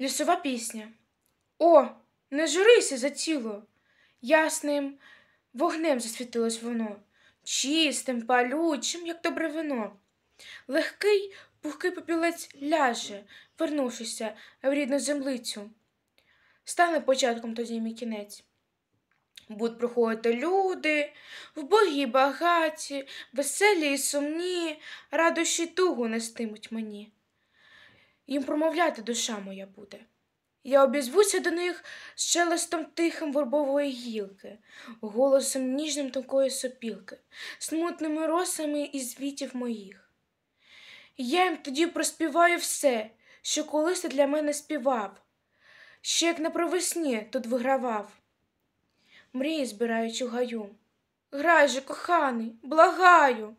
Лісова пісня. О, не журися за тіло. Ясним вогнем засвітилось воно, чистим, палючим, як добре вино. Легкий, пухкий попілець ляже, вернувшися в рідну землицю. Стане початком тоді мій кінець. Будуть проходити люди, вбогі багаті, веселі і сумні, радощі тугу нестимуть мені їм промовляти душа моя буде. Я обізвуся до них шелестом тихим вербової гілки, голосом ніжним тонкої сопілки, смутними росами і звітів моїх. Я їм тоді проспіваю все, що колись ти для мене співав, ще як на провесні тут вигравав. Мрії збираючи в гаю. Грай же, коханий, благаю.